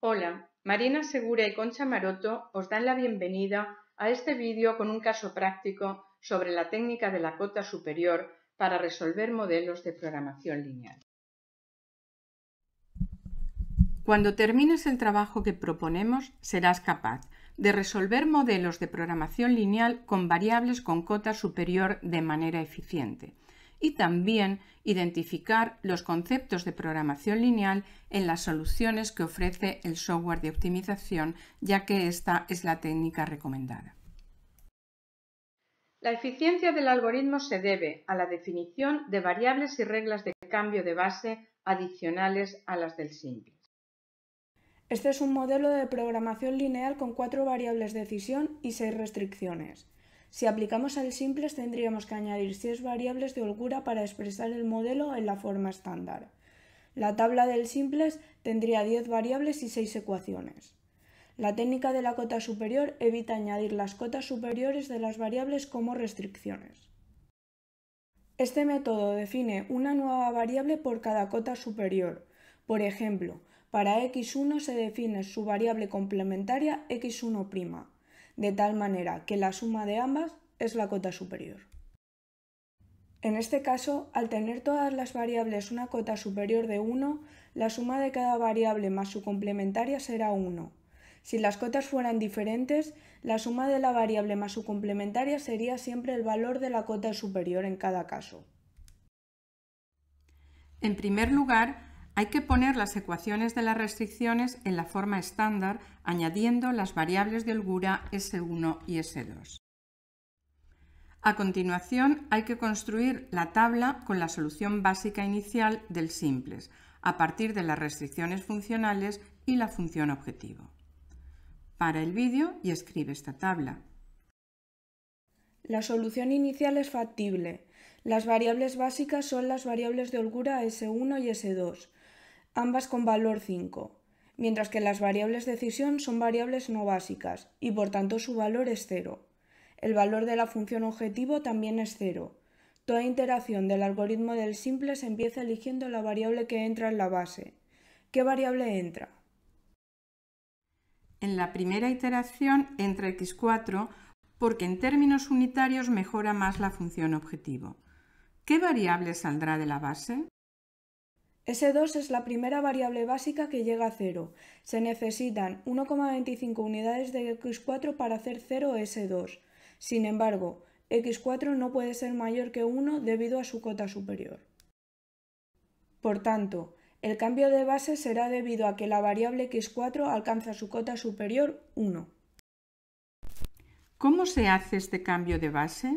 Hola, Marina Segura y Concha Maroto os dan la bienvenida a este vídeo con un caso práctico sobre la técnica de la cota superior para resolver modelos de programación lineal. Cuando termines el trabajo que proponemos, serás capaz de resolver modelos de programación lineal con variables con cota superior de manera eficiente y también identificar los conceptos de programación lineal en las soluciones que ofrece el software de optimización, ya que esta es la técnica recomendada. La eficiencia del algoritmo se debe a la definición de variables y reglas de cambio de base adicionales a las del simple. Este es un modelo de programación lineal con cuatro variables de decisión y seis restricciones. Si aplicamos al simples, tendríamos que añadir 6 variables de holgura para expresar el modelo en la forma estándar. La tabla del simples tendría 10 variables y 6 ecuaciones. La técnica de la cota superior evita añadir las cotas superiores de las variables como restricciones. Este método define una nueva variable por cada cota superior. Por ejemplo, para x1 se define su variable complementaria x1', de tal manera que la suma de ambas es la cota superior. En este caso, al tener todas las variables una cota superior de 1, la suma de cada variable más su complementaria será 1. Si las cotas fueran diferentes, la suma de la variable más su complementaria sería siempre el valor de la cota superior en cada caso. En primer lugar, hay que poner las ecuaciones de las restricciones en la forma estándar añadiendo las variables de holgura S1 y S2. A continuación hay que construir la tabla con la solución básica inicial del simples, a partir de las restricciones funcionales y la función objetivo. Para el vídeo y escribe esta tabla. La solución inicial es factible. Las variables básicas son las variables de holgura S1 y S2 ambas con valor 5, mientras que las variables de decisión son variables no básicas y por tanto su valor es 0. El valor de la función objetivo también es 0. Toda interacción del algoritmo del simple se empieza eligiendo la variable que entra en la base. ¿Qué variable entra? En la primera iteración entra x4 porque en términos unitarios mejora más la función objetivo. ¿Qué variable saldrá de la base? S2 es la primera variable básica que llega a 0. Se necesitan 1,25 unidades de x4 para hacer 0 S2. Sin embargo, x4 no puede ser mayor que 1 debido a su cota superior. Por tanto, el cambio de base será debido a que la variable x4 alcanza su cota superior 1. ¿Cómo se hace este cambio de base?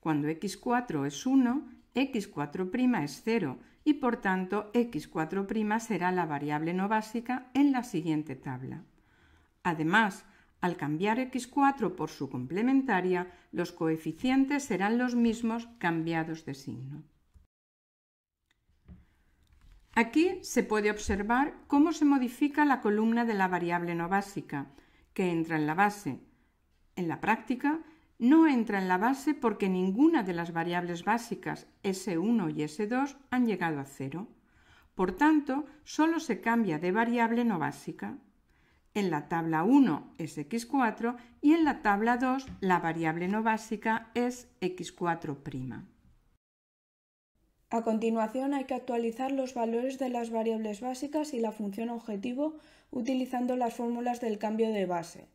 Cuando x4 es 1, x4' es 0 y por tanto x4' será la variable no básica en la siguiente tabla. Además, al cambiar x4 por su complementaria, los coeficientes serán los mismos cambiados de signo. Aquí se puede observar cómo se modifica la columna de la variable no básica, que entra en la base. En la práctica, no entra en la base porque ninguna de las variables básicas S1 y S2 han llegado a cero. Por tanto, solo se cambia de variable no básica. En la tabla 1 es x4 y en la tabla 2 la variable no básica es x4'. A continuación hay que actualizar los valores de las variables básicas y la función objetivo utilizando las fórmulas del cambio de base.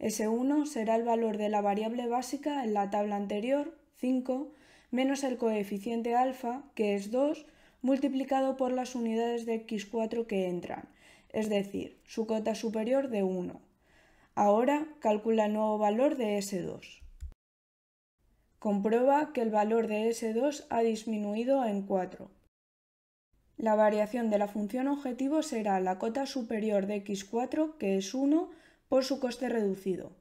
S1 será el valor de la variable básica en la tabla anterior, 5, menos el coeficiente alfa, que es 2, multiplicado por las unidades de x4 que entran, es decir, su cota superior de 1. Ahora calcula el nuevo valor de S2. Comprueba que el valor de S2 ha disminuido en 4. La variación de la función objetivo será la cota superior de x4, que es 1, por su coste reducido.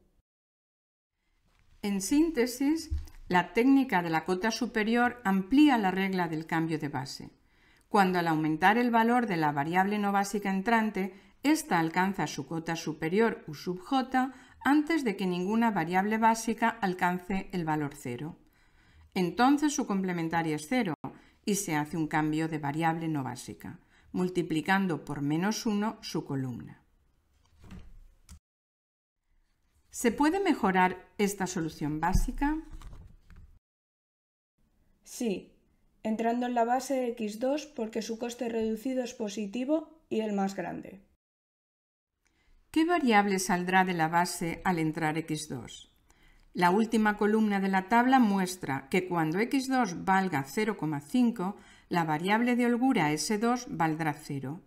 En síntesis, la técnica de la cota superior amplía la regla del cambio de base. Cuando al aumentar el valor de la variable no básica entrante, esta alcanza su cota superior u sub j antes de que ninguna variable básica alcance el valor cero. Entonces su complementaria es cero y se hace un cambio de variable no básica, multiplicando por menos 1 su columna. ¿Se puede mejorar esta solución básica? Sí, entrando en la base X2 porque su coste reducido es positivo y el más grande. ¿Qué variable saldrá de la base al entrar X2? La última columna de la tabla muestra que cuando X2 valga 0,5, la variable de holgura S2 valdrá 0.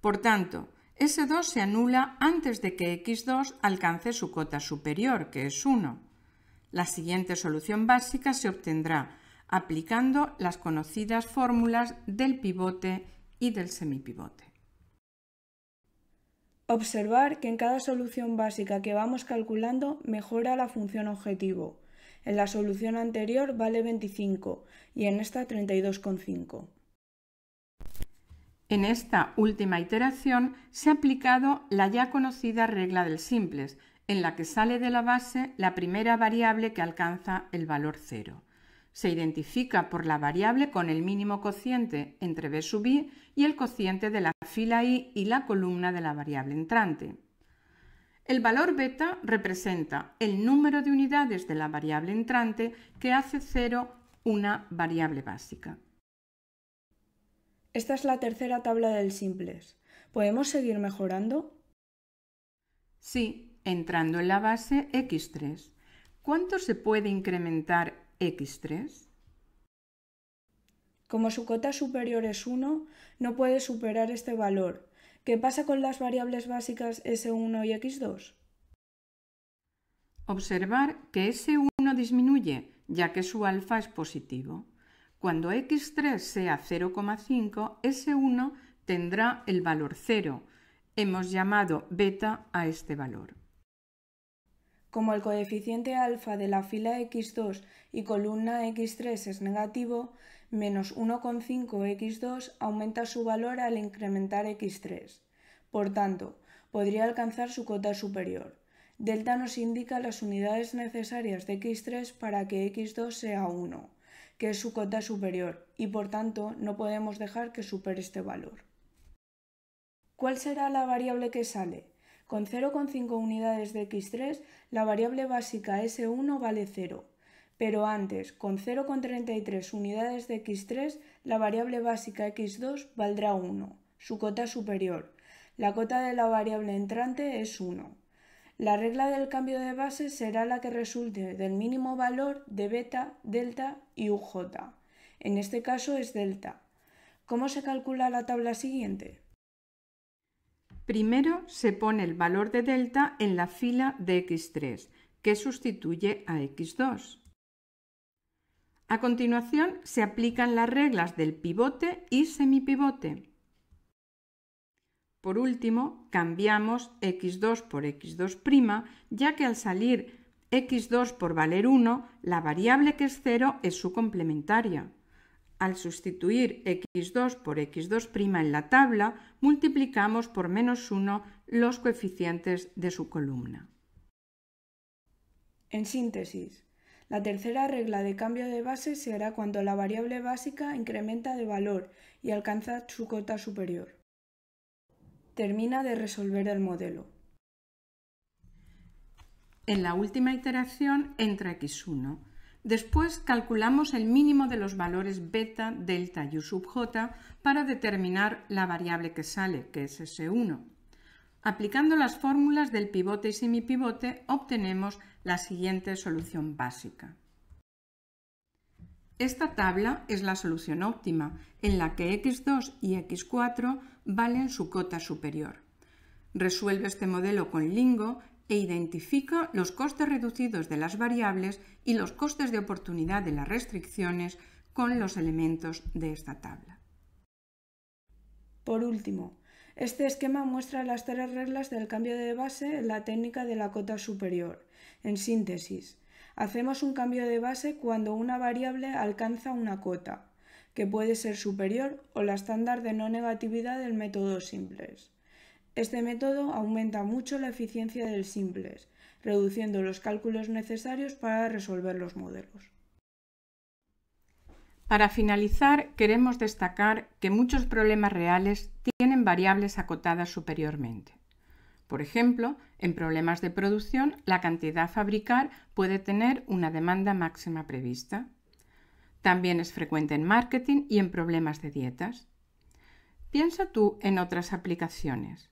Por tanto, S2 se anula antes de que X2 alcance su cota superior, que es 1. La siguiente solución básica se obtendrá aplicando las conocidas fórmulas del pivote y del semipivote. Observar que en cada solución básica que vamos calculando mejora la función objetivo. En la solución anterior vale 25 y en esta 32,5. En esta última iteración se ha aplicado la ya conocida regla del simples, en la que sale de la base la primera variable que alcanza el valor cero. Se identifica por la variable con el mínimo cociente entre b sub i y el cociente de la fila i y la columna de la variable entrante. El valor beta representa el número de unidades de la variable entrante que hace cero una variable básica. Esta es la tercera tabla del simples. ¿Podemos seguir mejorando? Sí, entrando en la base x3. ¿Cuánto se puede incrementar x3? Como su cota superior es 1, no puede superar este valor. ¿Qué pasa con las variables básicas s1 y x2? Observar que s1 disminuye, ya que su alfa es positivo. Cuando x3 sea 0,5, s1 tendrá el valor 0. Hemos llamado beta a este valor. Como el coeficiente alfa de la fila x2 y columna x3 es negativo, menos 1,5x2 aumenta su valor al incrementar x3. Por tanto, podría alcanzar su cota superior. Delta nos indica las unidades necesarias de x3 para que x2 sea 1 que es su cota superior, y por tanto no podemos dejar que supere este valor. ¿Cuál será la variable que sale? Con 0,5 unidades de x3, la variable básica s1 vale 0, pero antes, con 0,33 unidades de x3, la variable básica x2 valdrá 1, su cota superior. La cota de la variable entrante es 1. La regla del cambio de base será la que resulte del mínimo valor de beta, delta y uj. En este caso es delta. ¿Cómo se calcula la tabla siguiente? Primero se pone el valor de delta en la fila de x3, que sustituye a x2. A continuación se aplican las reglas del pivote y semipivote. Por último, cambiamos x2 por x2', ya que al salir x2 por valer 1, la variable que es 0 es su complementaria. Al sustituir x2 por x2' en la tabla, multiplicamos por menos 1 los coeficientes de su columna. En síntesis, la tercera regla de cambio de base se hará cuando la variable básica incrementa de valor y alcanza su cota superior termina de resolver el modelo. En la última iteración entra x1. Después calculamos el mínimo de los valores beta, delta y u sub j para determinar la variable que sale, que es s1. Aplicando las fórmulas del pivote y semipivote obtenemos la siguiente solución básica. Esta tabla es la solución óptima, en la que x2 y x4 valen su cota superior. Resuelve este modelo con Lingo e identifica los costes reducidos de las variables y los costes de oportunidad de las restricciones con los elementos de esta tabla. Por último, este esquema muestra las tres reglas del cambio de base en la técnica de la cota superior. En síntesis, hacemos un cambio de base cuando una variable alcanza una cota que puede ser superior, o la estándar de no negatividad del método simples. Este método aumenta mucho la eficiencia del simples, reduciendo los cálculos necesarios para resolver los modelos. Para finalizar, queremos destacar que muchos problemas reales tienen variables acotadas superiormente. Por ejemplo, en problemas de producción, la cantidad a fabricar puede tener una demanda máxima prevista. También es frecuente en marketing y en problemas de dietas. Piensa tú en otras aplicaciones.